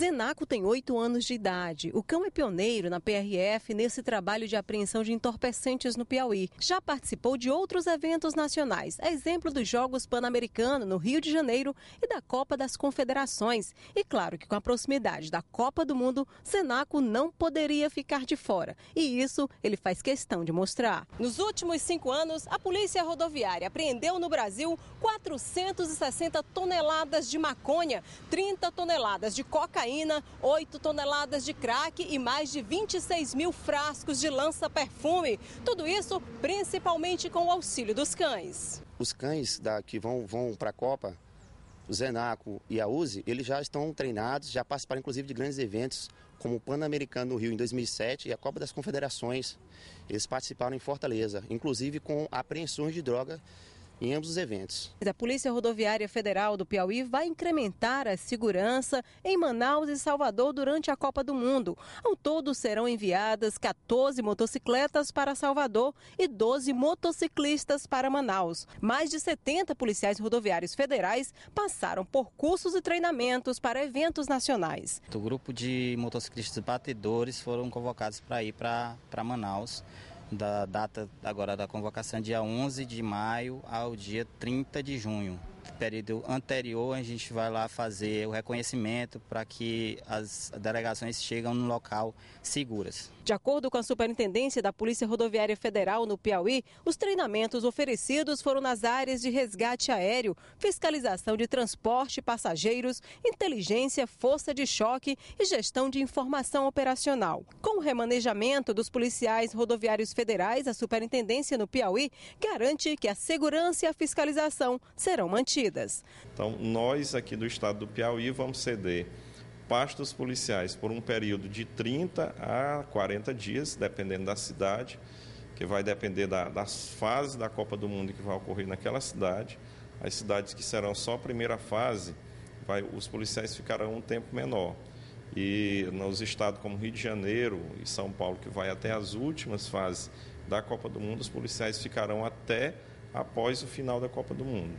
Zenaco tem 8 anos de idade. O cão é pioneiro na PRF nesse trabalho de apreensão de entorpecentes no Piauí. Já participou de outros eventos nacionais, a é exemplo dos Jogos Pan-Americanos no Rio de Janeiro e da Copa das Confederações. E claro que com a proximidade da Copa do Mundo, Zenaco não poderia ficar de fora. E isso ele faz questão de mostrar. Nos últimos cinco anos, a Polícia Rodoviária apreendeu no Brasil 460 toneladas de maconha, 30 toneladas de cocaína cocaína, 8 toneladas de crack e mais de 26 mil frascos de lança-perfume. Tudo isso principalmente com o auxílio dos cães. Os cães da, que vão, vão para a Copa, o Zenaco e a UZI, eles já estão treinados, já participaram inclusive de grandes eventos como o Pan-Americano no Rio em 2007 e a Copa das Confederações. Eles participaram em Fortaleza, inclusive com apreensões de droga em ambos os eventos. A Polícia Rodoviária Federal do Piauí vai incrementar a segurança em Manaus e Salvador durante a Copa do Mundo. Ao todo serão enviadas 14 motocicletas para Salvador e 12 motociclistas para Manaus. Mais de 70 policiais rodoviários federais passaram por cursos e treinamentos para eventos nacionais. O grupo de motociclistas batedores foram convocados para ir para Manaus da data agora da convocação, dia 11 de maio ao dia 30 de junho período anterior, a gente vai lá fazer o reconhecimento para que as delegações chegam no local seguras. De acordo com a superintendência da Polícia Rodoviária Federal no Piauí, os treinamentos oferecidos foram nas áreas de resgate aéreo, fiscalização de transporte passageiros, inteligência, força de choque e gestão de informação operacional. Com o remanejamento dos policiais rodoviários federais, a superintendência no Piauí garante que a segurança e a fiscalização serão mantidas. Então, nós aqui do estado do Piauí vamos ceder dos policiais por um período de 30 a 40 dias, dependendo da cidade, que vai depender da, das fases da Copa do Mundo que vai ocorrer naquela cidade. As cidades que serão só a primeira fase, vai, os policiais ficarão um tempo menor. E nos estados como Rio de Janeiro e São Paulo, que vai até as últimas fases da Copa do Mundo, os policiais ficarão até após o final da Copa do Mundo.